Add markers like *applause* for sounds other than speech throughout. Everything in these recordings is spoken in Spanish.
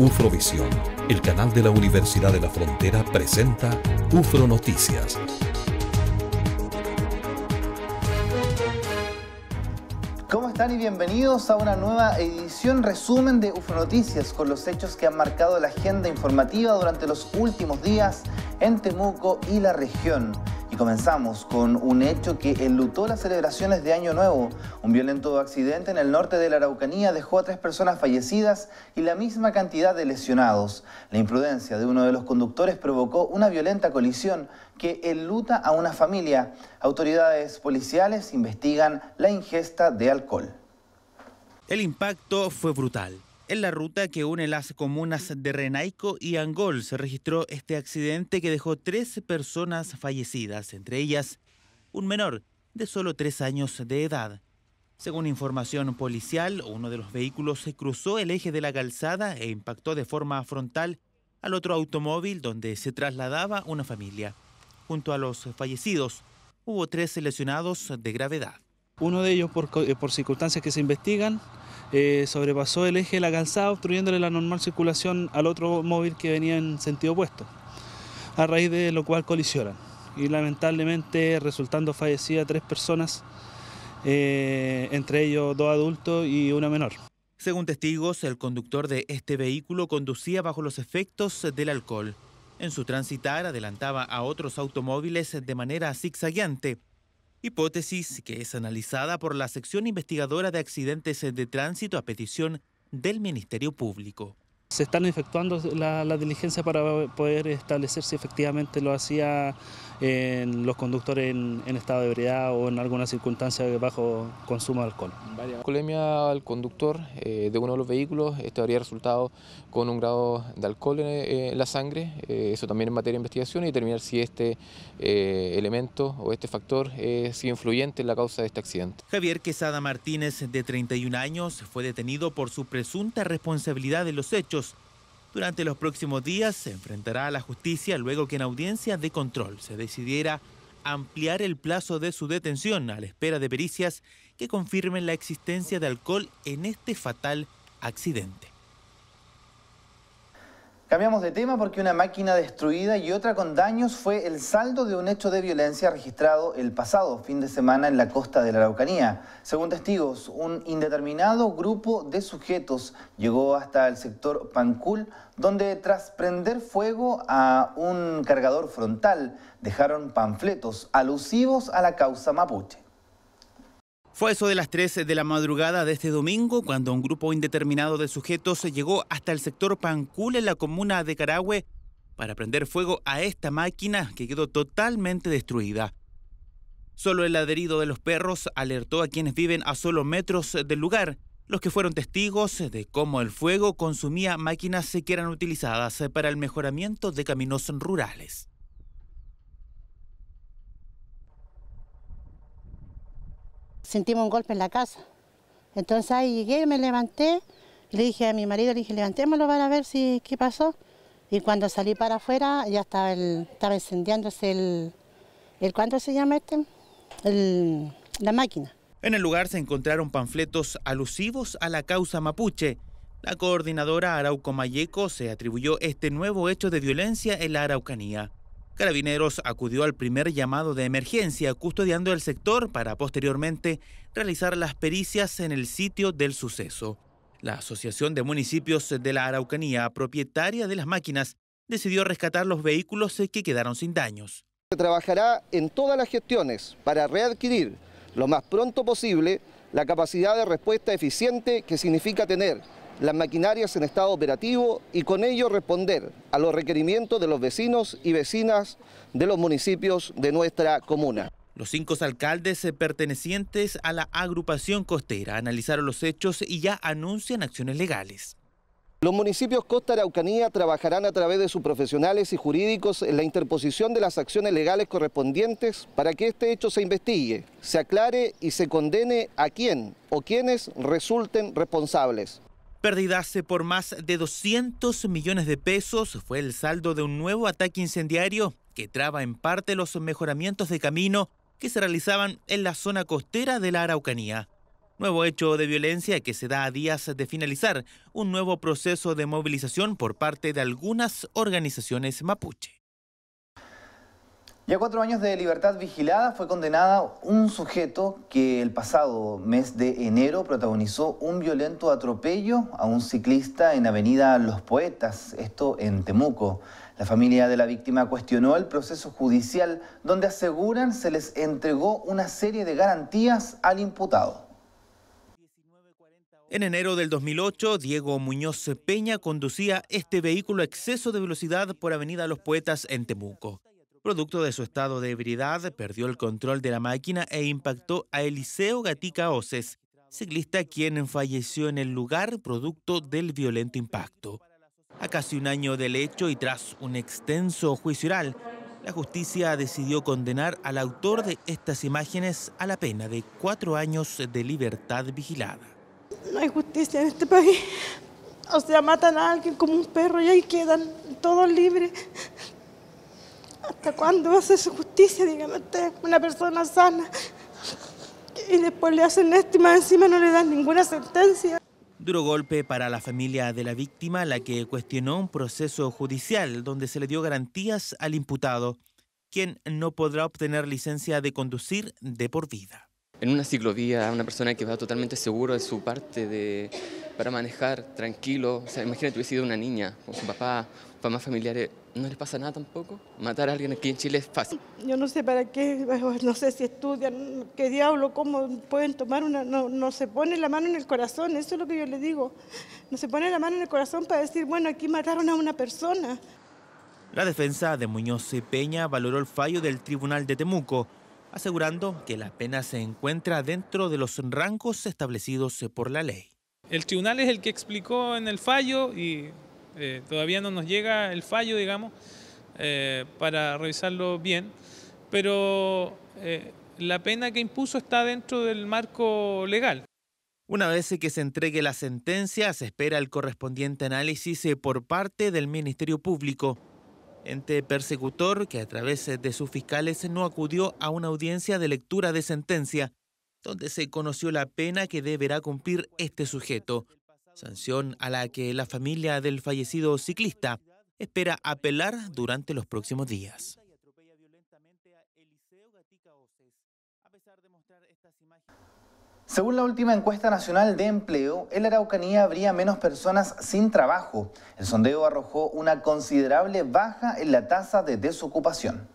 Ufrovisión, el canal de la Universidad de la Frontera, presenta Ufro Noticias. ¿Cómo están y bienvenidos a una nueva edición resumen de Ufro Noticias con los hechos que han marcado la agenda informativa durante los últimos días en Temuco y la región? comenzamos con un hecho que enlutó las celebraciones de Año Nuevo. Un violento accidente en el norte de la Araucanía dejó a tres personas fallecidas y la misma cantidad de lesionados. La imprudencia de uno de los conductores provocó una violenta colisión que enluta a una familia. Autoridades policiales investigan la ingesta de alcohol. El impacto fue brutal en la ruta que une las comunas de Renaico y Angol se registró este accidente que dejó tres personas fallecidas, entre ellas un menor de solo tres años de edad. Según información policial, uno de los vehículos se cruzó el eje de la calzada e impactó de forma frontal al otro automóvil donde se trasladaba una familia. Junto a los fallecidos, hubo tres lesionados de gravedad. Uno de ellos por, eh, por circunstancias que se investigan, eh, sobrepasó el eje de la calzada, obstruyéndole la normal circulación al otro móvil que venía en sentido opuesto, a raíz de lo cual colisionan. Y lamentablemente resultando fallecidas tres personas, eh, entre ellos dos adultos y una menor. Según testigos, el conductor de este vehículo conducía bajo los efectos del alcohol. En su transitar adelantaba a otros automóviles de manera zigzagueante Hipótesis que es analizada por la sección investigadora de accidentes eh, de tránsito a petición del Ministerio Público. Se están efectuando la diligencia para poder establecer si efectivamente lo hacía en los conductores en, estado de ebriedad o en alguna circunstancia de bajo consumo de alcohol. Colemia al conductor eh, de uno de los vehículos, esto habría resultado con un grado de alcohol en, eh, la sangre, eh, eso también en materia de investigación y determinar si este elemento o este factor es influyente en la causa de este accidente. Javier Quesada Martínez, de 31 años, fue detenido por su presunta responsabilidad de los hechos durante los próximos días se enfrentará a la justicia luego que en audiencia de control se decidiera ampliar el plazo de su detención a la espera de pericias que confirmen la existencia de alcohol en este fatal accidente. Cambiamos de tema porque una máquina destruida y otra con daños fue el saldo de un hecho de violencia registrado el pasado fin de semana en la costa de la Araucanía. Según testigos, un indeterminado grupo de sujetos llegó hasta el sector Pancul, donde tras prender fuego a un cargador frontal dejaron panfletos alusivos a la causa mapuche. Fue eso de las 3 de la madrugada de este domingo cuando un grupo indeterminado de sujetos llegó hasta el sector Pancul en la comuna de Carahue para prender fuego a esta máquina que quedó totalmente destruida. Solo el adherido de los perros alertó a quienes viven a solo metros del lugar, los que fueron testigos de cómo el fuego consumía máquinas que eran utilizadas para el mejoramiento de caminos rurales. sentimos un golpe en la casa. Entonces ahí llegué, me levanté, le dije a mi marido, le dije, levantémoslo para ver si qué pasó. Y cuando salí para afuera ya estaba el, el, el ¿cuánto se llama este? la máquina. En el lugar se encontraron panfletos alusivos a la causa mapuche. La coordinadora Arauco Mayeco se atribuyó este nuevo hecho de violencia en la Araucanía. Carabineros acudió al primer llamado de emergencia, custodiando el sector para posteriormente realizar las pericias en el sitio del suceso. La Asociación de Municipios de la Araucanía, propietaria de las máquinas, decidió rescatar los vehículos que quedaron sin daños. Se trabajará en todas las gestiones para readquirir lo más pronto posible la capacidad de respuesta eficiente que significa tener las maquinarias en estado operativo y con ello responder a los requerimientos de los vecinos y vecinas de los municipios de nuestra comuna. Los cinco alcaldes pertenecientes a la agrupación costera analizaron los hechos y ya anuncian acciones legales. Los municipios Costa Araucanía trabajarán a través de sus profesionales y jurídicos en la interposición de las acciones legales correspondientes para que este hecho se investigue, se aclare y se condene a quién o quienes resulten responsables. Perdidas por más de 200 millones de pesos fue el saldo de un nuevo ataque incendiario que traba en parte los mejoramientos de camino que se realizaban en la zona costera de la Araucanía. Nuevo hecho de violencia que se da a días de finalizar un nuevo proceso de movilización por parte de algunas organizaciones mapuche. Y a cuatro años de libertad vigilada fue condenada un sujeto que el pasado mes de enero protagonizó un violento atropello a un ciclista en Avenida Los Poetas, esto en Temuco. La familia de la víctima cuestionó el proceso judicial donde aseguran se les entregó una serie de garantías al imputado. En enero del 2008, Diego Muñoz Peña conducía este vehículo a exceso de velocidad por Avenida Los Poetas en Temuco. Producto de su estado de ebriedad, perdió el control de la máquina e impactó a Eliseo Gatica Oces, ciclista quien falleció en el lugar producto del violento impacto. A casi un año del hecho y tras un extenso juicio oral, la justicia decidió condenar al autor de estas imágenes a la pena de cuatro años de libertad vigilada. No hay justicia en este país. O sea, matan a alguien como un perro y ahí quedan todos libres. ¿Hasta cuándo va a ser su justicia? digamos, una persona sana. Y después le hacen esto y encima no le dan ninguna sentencia. Duro golpe para la familia de la víctima, la que cuestionó un proceso judicial donde se le dio garantías al imputado, quien no podrá obtener licencia de conducir de por vida en una ciclovía, una persona que va totalmente seguro de su parte para manejar tranquilo. O sea, imagínate, hubiese sido una niña con su papá, más familiares, ¿no les pasa nada tampoco? Matar a alguien aquí en Chile es fácil. Yo no sé para qué, *laughs* no sé si estudian, qué diablo, cómo pueden tomar una... No, no se pone la mano en el corazón, eso es lo que yo le digo. No se pone la mano en el corazón para decir, bueno, aquí mataron a una persona. La defensa de Muñoz y Peña valoró el fallo del Tribunal de Temuco asegurando que la pena se encuentra dentro de los rangos establecidos por la ley. El tribunal es el que explicó en el fallo y eh, todavía no nos llega el fallo, digamos, eh, para revisarlo bien, pero eh, la pena que impuso está dentro del marco legal. Una vez que se entregue la sentencia, se espera el correspondiente análisis por parte del Ministerio Público ente persecutor que a través de sus fiscales no acudió a una audiencia de lectura de sentencia, donde se conoció la pena que deberá cumplir este sujeto, sanción a la que la familia del fallecido ciclista espera apelar durante los próximos días. Según la última encuesta nacional de empleo, en la Araucanía habría menos personas sin trabajo. El sondeo arrojó una considerable baja en la tasa de desocupación.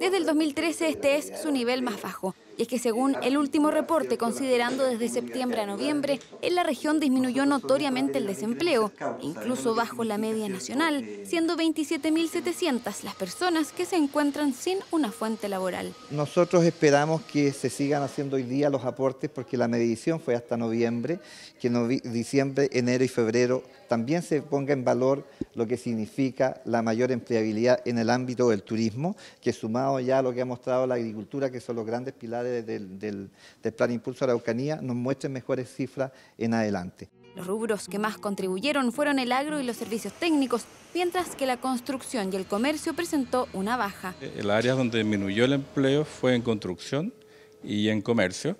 Desde el 2013 este es su nivel más bajo. Y es que según el último reporte, considerando desde septiembre a noviembre, en la región disminuyó notoriamente el desempleo, incluso bajo la media nacional, siendo 27.700 las personas que se encuentran sin una fuente laboral. Nosotros esperamos que se sigan haciendo hoy día los aportes porque la medición fue hasta noviembre, que en diciembre, enero y febrero también se ponga en valor lo que significa la mayor empleabilidad en el ámbito del turismo, que sumado ya a lo que ha mostrado la agricultura, que son los grandes pilares del, Plan Impulso a la Araucanía nos muestren mejores cifras en adelante. Los rubros que más contribuyeron fueron el agro y los servicios técnicos, mientras que la construcción y el comercio presentó una baja. El área donde disminuyó el empleo fue en construcción y en comercio,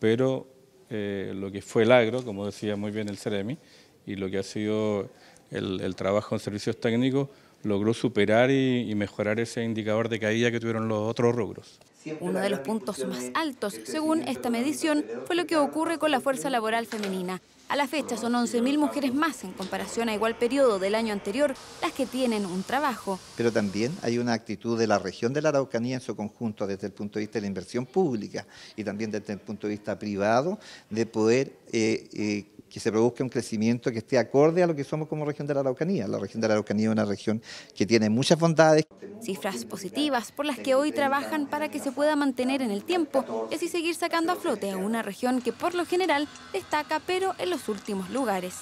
pero eh, lo que fue el agro, como decía muy bien el CEREMI, y lo que ha sido el, trabajo en servicios técnicos, logró superar y mejorar ese indicador de caída que tuvieron los otros rubros. Uno de los puntos más altos, según esta medición, fue lo que ocurre con la fuerza laboral femenina. A la fecha son 11.000 mujeres más en comparación a igual periodo del año anterior las que tienen un trabajo. Pero también hay una actitud de la región de la Araucanía en su conjunto desde el punto de vista de la inversión pública y también desde el punto de vista privado de poder... Eh, eh, que se produzca un crecimiento que esté acorde a lo que somos como región de la Araucanía. La región de la Araucanía es una región que tiene muchas bondades. Cifras positivas por las que hoy trabajan para que se pueda mantener en el tiempo y así seguir sacando a flote a una región que por lo general destaca pero en los últimos lugares.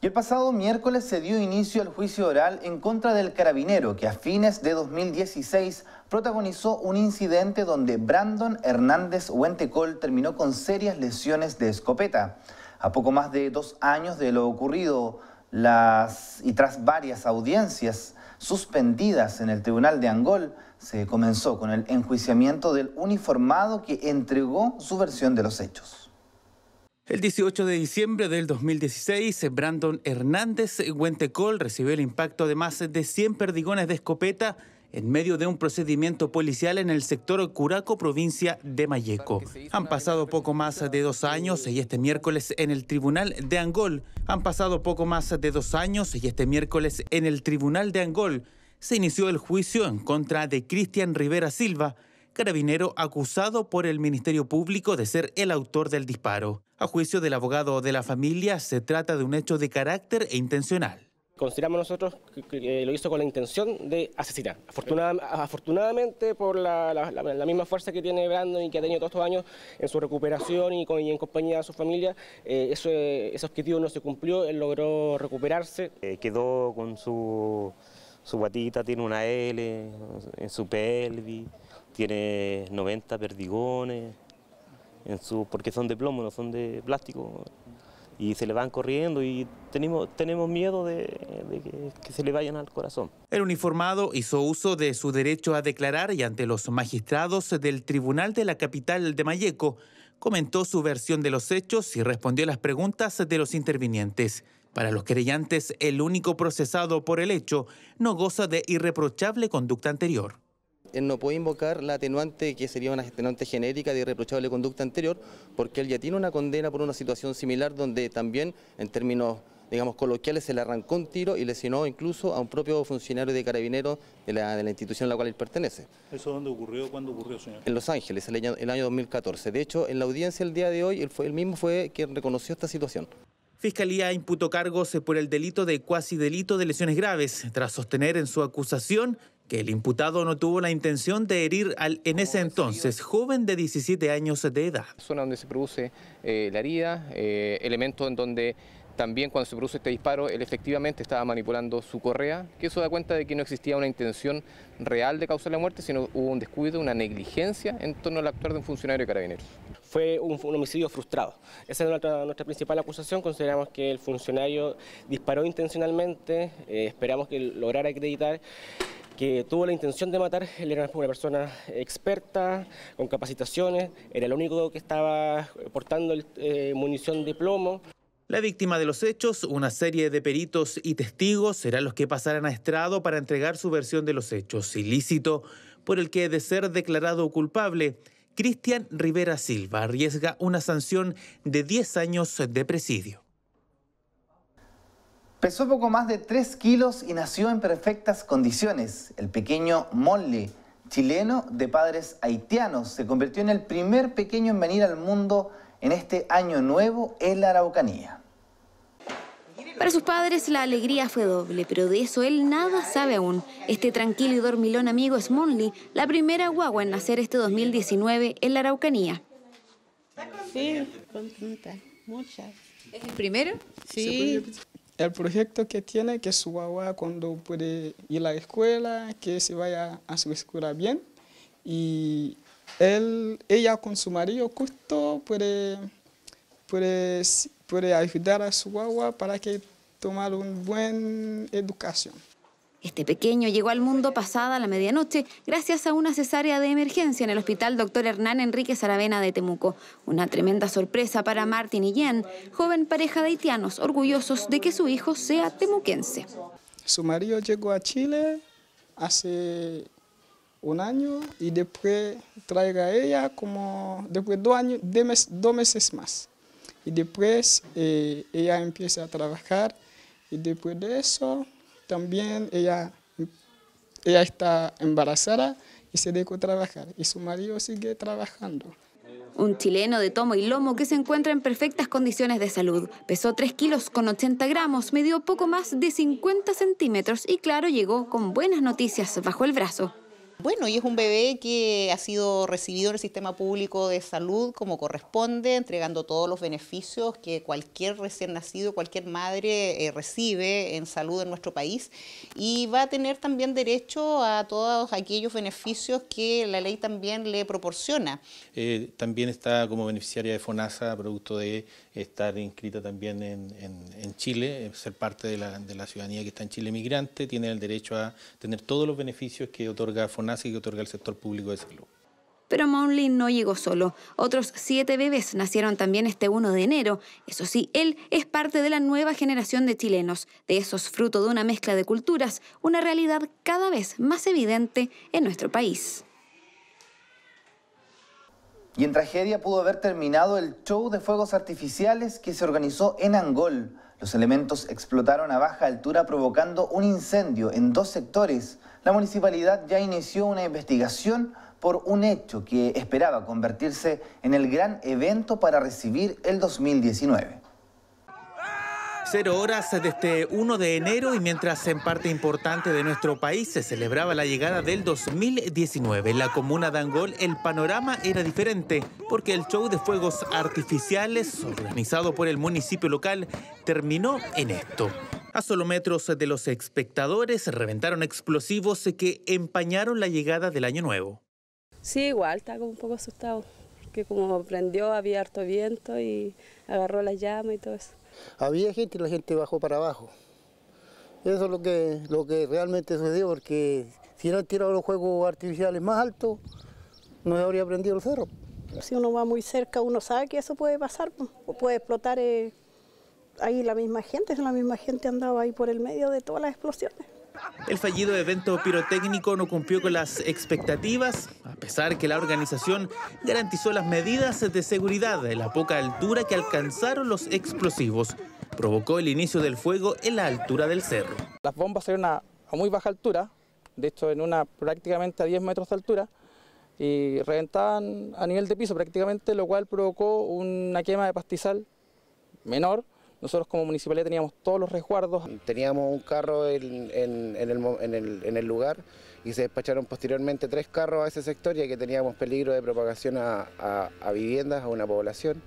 Y el pasado miércoles se dio inicio al juicio oral en contra del carabinero que a fines de 2016 protagonizó un incidente donde Brandon Hernández Huentecol terminó con serias lesiones de escopeta. A poco más de dos años de lo ocurrido las, y tras varias audiencias suspendidas en el Tribunal de Angol, se comenzó con el enjuiciamiento del uniformado que entregó su versión de los hechos. El 18 de diciembre del 2016, Brandon Hernández eh, Huentecol recibió el impacto de más de 100 perdigones de escopeta en medio de un procedimiento policial en el sector Curaco, provincia de Mayeco. Han pasado poco más de dos años y este miércoles en el Tribunal de Angol. Han pasado poco más de dos años y este miércoles en el Tribunal de Angol se inició el juicio en contra de Cristian Rivera Silva, carabinero acusado por el Ministerio Público de ser el autor del disparo. A juicio del abogado de la familia, se trata de un hecho de carácter e intencional consideramos nosotros que, lo hizo con la intención de asesinar. afortunadamente, por la, misma fuerza que tiene Brandon y que ha tenido todos estos años en su recuperación y, en compañía de su familia, eh, eso, ese objetivo no se cumplió, él logró recuperarse. Eh, quedó con su, su batita, tiene una L en su pelvis, tiene 90 perdigones, en su, porque son de plomo, no son de plástico, y se le van corriendo y tenemos, tenemos miedo de, que, se le vayan al corazón. El uniformado hizo uso de su derecho a declarar y ante los magistrados del Tribunal de la Capital de Mayeco comentó su versión de los hechos y respondió las preguntas de los intervinientes. Para los creyentes, el único procesado por el hecho no goza de irreprochable conducta anterior. Él no puede invocar la atenuante que sería una atenuante genérica de irreprochable conducta anterior, porque él ya tiene una condena por una situación similar donde también, en términos digamos, coloquiales, se le arrancó un tiro y lesionó incluso a un propio funcionario de carabinero... de la, institución a la cual él pertenece. ¿Eso dónde ocurrió? ¿Cuándo ocurrió, señor? En Los Ángeles, el año, el año 2014. De hecho, en la audiencia el día de hoy, él, fue, mismo fue quien reconoció esta situación. Fiscalía imputó cargos por el delito de cuasi delito de lesiones graves, tras sostener en su acusación que el imputado no tuvo la intención de herir al, en ese entonces, joven de 17 años de edad. Zona donde se produce eh, la herida, eh, elemento en donde también cuando se produce este disparo, él efectivamente estaba manipulando su correa, que eso da cuenta de que no existía una intención real de causar la muerte, sino hubo un descuido, una negligencia en torno al actuar de un funcionario de carabineros. Fue un, homicidio frustrado. Esa es nuestra, principal acusación. Consideramos que el funcionario disparó intencionalmente, eh, esperamos que lograra acreditar que tuvo la intención de matar. Él era una persona experta, con capacitaciones, era el único que estaba portando eh, munición de plomo. La víctima de los hechos, una serie de peritos y testigos serán los que pasarán a estrado para entregar su versión de los hechos, ilícito por el que de ser declarado culpable, Cristian Rivera Silva arriesga una sanción de 10 años de presidio. Pesó poco más de 3 kilos y nació en perfectas condiciones. El pequeño Monli, chileno de padres haitianos, se convirtió en el primer pequeño en venir al mundo en este año nuevo en la Araucanía. Para sus padres la alegría fue doble, pero de eso él nada sabe aún. Este tranquilo y dormilón amigo es Monley, la primera guagua en nacer este 2019 en la Araucanía. Sí, contenta, muchas. ¿Es el primero? Sí el proyecto que tiene, que su guagua cuando puede ir a la escuela, que se vaya a su escuela bien. Y él, ella con su marido justo puede, puede, ayudar a su guagua para que tomar una buena educación. Este pequeño llegó al mundo pasada la medianoche gracias a una cesárea de emergencia en el hospital Dr. Hernán Enrique Aravena de Temuco. Una tremenda sorpresa para Martín y Jen, joven pareja de haitianos orgullosos de que su hijo sea temuquense. Su marido llegó a Chile hace un año y después traiga a ella como después dos dos meses, más. Y después eh, ella empieza a trabajar y después de eso también ella, ella está embarazada y se dejó trabajar y su marido sigue trabajando. Un chileno de tomo y lomo que se encuentra en perfectas condiciones de salud. Pesó 3 kilos con 80 gramos, medió poco más de 50 centímetros y claro, llegó con buenas noticias bajo el brazo. Bueno, y es un bebé que ha sido recibido en el sistema público de salud como corresponde, entregando todos los beneficios que cualquier recién nacido, cualquier madre eh, recibe en salud en nuestro país y va a tener también derecho a todos aquellos beneficios que la ley también le proporciona. Eh, también está como beneficiaria de FONASA, producto de estar inscrita también en, Chile, ser parte de la, de la ciudadanía que está en Chile migrante, tiene el derecho a tener todos los beneficios que otorga FONASA y que otorga el sector público de salud. Pero Mounley no llegó solo. Otros siete bebés nacieron también este 1 de enero. Eso sí, él es parte de la nueva generación de chilenos, de esos fruto de una mezcla de culturas, una realidad cada vez más evidente en nuestro país. Y en tragedia pudo haber terminado el show de fuegos artificiales que se organizó en Angol. Los elementos explotaron a baja altura provocando un incendio en dos sectores. La municipalidad ya inició una investigación por un hecho que esperaba convertirse en el gran evento para recibir el 2019. Cero horas desde 1 de enero y mientras en parte importante de nuestro país se celebraba la llegada del 2019 en la comuna de Angol, el panorama era diferente porque el show de fuegos artificiales organizado por el municipio local terminó en esto. A solo metros de los espectadores se reventaron explosivos que empañaron la llegada del Año Nuevo. Sí, igual, estaba un poco asustado, porque como prendió había harto viento y agarró la llama y todo eso. Había gente y la gente bajó para abajo. Eso es lo que, lo que realmente sucedió, porque si no han tirado los juegos artificiales más altos, no habría prendido el cerro. Si uno va muy cerca, uno sabe que eso puede pasar, puede explotar. Eh ahí la misma gente, la misma gente andaba ahí por el medio de todas las explosiones. El fallido evento pirotécnico no cumplió con las expectativas, a pesar que la organización garantizó las medidas de seguridad de la poca altura que alcanzaron los explosivos. Provocó el inicio del fuego en la altura del cerro. Las bombas salieron a, a muy baja altura, de hecho en una prácticamente a 10 metros de altura, y reventaban a nivel de piso prácticamente, lo cual provocó una quema de pastizal menor, nosotros como municipalidad teníamos todos los resguardos. Teníamos un carro en, el, lugar y se despacharon posteriormente tres carros a ese sector ya que teníamos peligro de propagación a viviendas, a una población.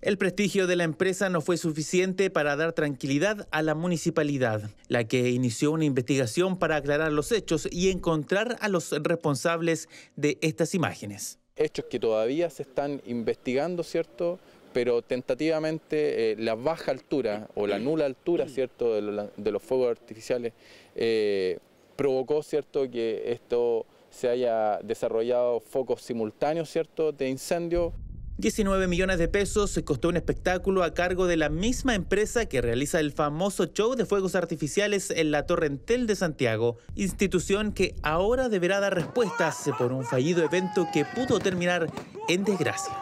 El prestigio de la empresa no fue suficiente para dar tranquilidad a la municipalidad, la que inició una investigación para aclarar los hechos y encontrar a los responsables de estas imágenes. Hechos que todavía se están investigando, ¿cierto? pero tentativamente eh, la baja altura o la nula altura mm. ¿cierto? De, los fuegos artificiales eh, provocó ¿cierto? que esto se haya desarrollado focos simultáneos ¿cierto? de incendio. 19 millones de pesos costó un espectáculo a cargo de la misma empresa que realiza el famoso show de fuegos artificiales en la Torrentel de Santiago, institución que ahora deberá dar respuestas por un fallido evento que pudo terminar en desgracia.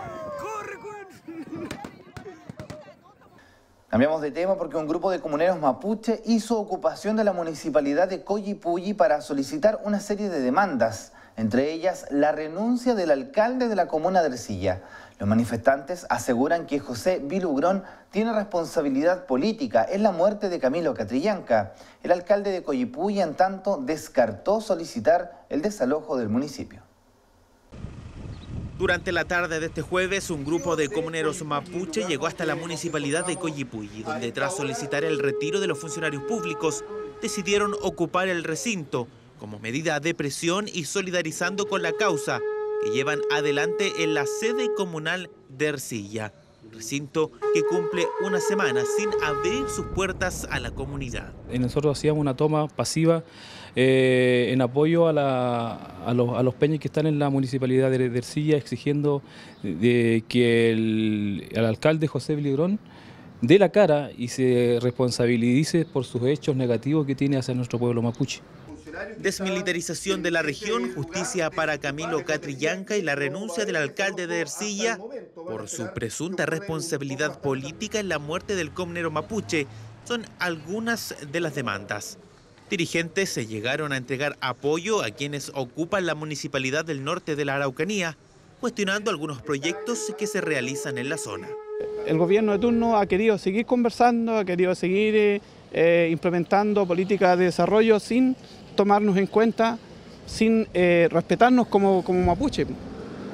Cambiamos de tema porque un grupo de comuneros mapuche hizo ocupación de la municipalidad de Coyipulli para solicitar una serie de demandas, entre ellas la renuncia del alcalde de la comuna de Silla. Los manifestantes aseguran que José Vilugrón tiene responsabilidad política en la muerte de Camilo Catrillanca. El alcalde de Coyipulli, en tanto, descartó solicitar el desalojo del municipio. Durante la tarde de este jueves, un grupo de comuneros mapuche llegó hasta la municipalidad de Coyipuyi, donde tras solicitar el retiro de los funcionarios públicos, decidieron ocupar el recinto como medida de presión y solidarizando con la causa que llevan adelante en la sede comunal de Ercilla recinto que cumple una semana sin abrir sus puertas a la comunidad. Nosotros hacíamos una toma pasiva eh, en apoyo a, los, a, que están en la municipalidad de, Ercilla exigiendo que el, alcalde José Bilibrón dé la cara y se responsabilice por sus hechos negativos que tiene hacia nuestro pueblo mapuche desmilitarización de la región, justicia para Camilo Catrillanca y la renuncia del alcalde de Ercilla por su presunta responsabilidad política en la muerte del comnero mapuche son algunas de las demandas. Dirigentes se llegaron a entregar apoyo a quienes ocupan la municipalidad del norte de la Araucanía, cuestionando algunos proyectos que se realizan en la zona. El gobierno de turno ha querido seguir conversando, ha querido seguir eh, eh, implementando políticas de desarrollo sin tomarnos en cuenta sin eh, respetarnos como, como mapuche.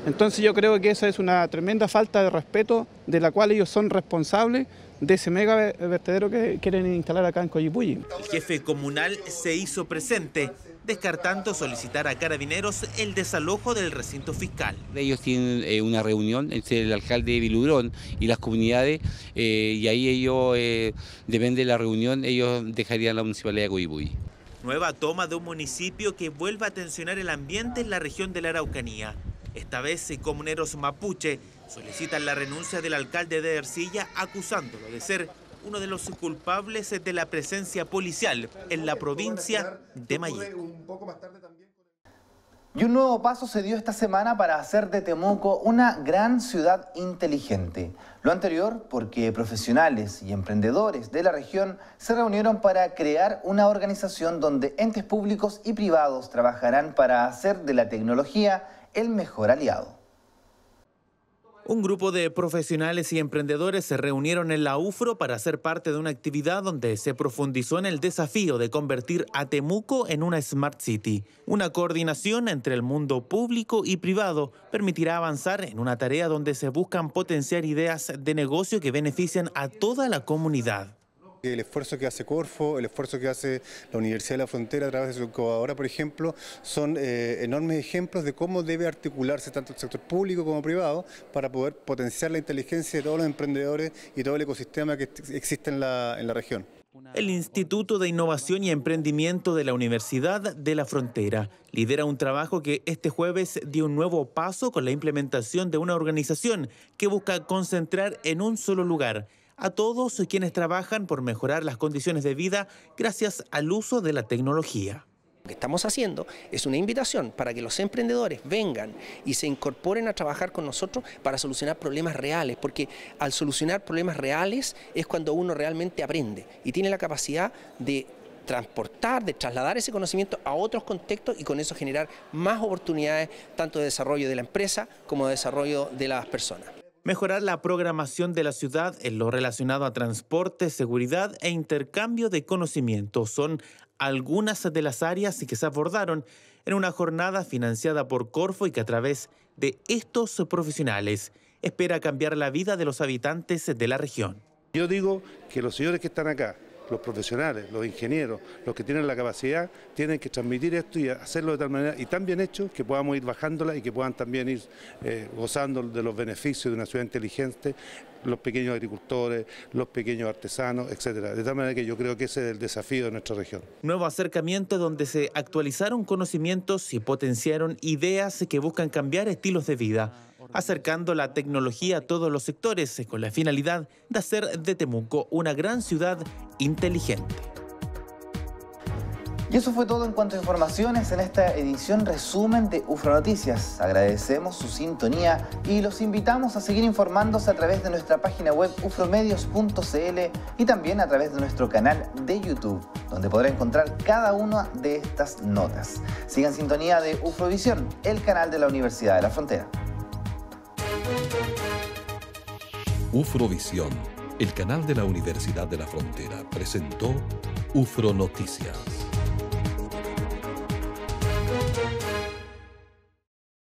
Entonces yo creo que esa es una tremenda falta de respeto de la cual ellos son responsables de ese mega vertedero que quieren instalar acá en Coyipulli. El jefe comunal se hizo presente, descartando solicitar a carabineros el desalojo del recinto fiscal. Ellos tienen eh, una reunión entre el alcalde de Viludrón y las comunidades, eh, y ahí ellos, eh, depende de la reunión, ellos dejarían la municipalidad de Coyipulli. Nueva toma de un municipio que vuelve a tensionar el ambiente en la región de la Araucanía. Esta vez, eh, comuneros mapuche solicitan la renuncia del alcalde de Ercilla, acusándolo de ser uno de los culpables eh, de la presencia policial en la provincia de Mayeco. Y un nuevo paso se dio esta semana para hacer de Temuco una gran ciudad inteligente. Lo anterior porque profesionales y emprendedores de la región se reunieron para crear una organización donde entes públicos y privados trabajarán para hacer de la tecnología el mejor aliado. Un grupo de profesionales y emprendedores se reunieron en la UFRO para ser parte de una actividad donde se profundizó en el desafío de convertir a Temuco en una Smart City. Una coordinación entre el mundo público y privado permitirá avanzar en una tarea donde se buscan potenciar ideas de negocio que benefician a toda la comunidad. El esfuerzo que hace Corfo, el esfuerzo que hace la Universidad de la Frontera a través de su incubadora, por ejemplo, son eh, enormes ejemplos de cómo debe articularse tanto el sector público como privado para poder potenciar la inteligencia de todos los emprendedores y todo el ecosistema que existe en la región. El Instituto de Innovación y Emprendimiento de la Universidad de la Frontera lidera un trabajo que este jueves dio un nuevo paso con la implementación de una organización que busca concentrar en un solo lugar a todos quienes trabajan por mejorar las condiciones de vida gracias al uso de la tecnología. Lo que estamos haciendo es una invitación para que los emprendedores vengan y se incorporen a trabajar con nosotros para solucionar problemas reales, porque al solucionar problemas reales es cuando uno realmente aprende y tiene la capacidad de transportar, de trasladar ese conocimiento a otros contextos y con eso generar más oportunidades tanto de desarrollo de la empresa como de desarrollo de las personas mejorar la programación de la ciudad en lo relacionado a transporte, seguridad e intercambio de conocimientos son algunas de las áreas que se abordaron en una jornada financiada por Corfo y que a través de estos profesionales espera cambiar la vida de los habitantes de la región. Yo digo que los señores que están acá, los profesionales, los ingenieros, los que tienen la capacidad, tienen que transmitir esto y hacerlo de tal manera y tan bien hecho que podamos ir bajándola y que puedan también ir eh, gozando de los beneficios de una ciudad inteligente los pequeños agricultores, los pequeños artesanos, etcétera. De tal manera que yo creo que ese es el desafío de nuestra región. Nuevo acercamiento donde se actualizaron conocimientos y potenciaron ideas que buscan cambiar estilos de vida acercando la tecnología a todos los sectores eh, con la finalidad de hacer de Temuco una gran ciudad inteligente. Y eso fue todo en cuanto a informaciones en esta edición resumen de UFRO Noticias. Agradecemos su sintonía y los invitamos a seguir informándose a través de nuestra página web ufromedios.cl y también a través de nuestro canal de YouTube, donde podrá encontrar cada una de estas notas. Sigan sintonía de UFROVisión, el canal de la Universidad de la Frontera. Ufrovisión, el canal de la Universidad de la Frontera, presentó Ufro Noticias.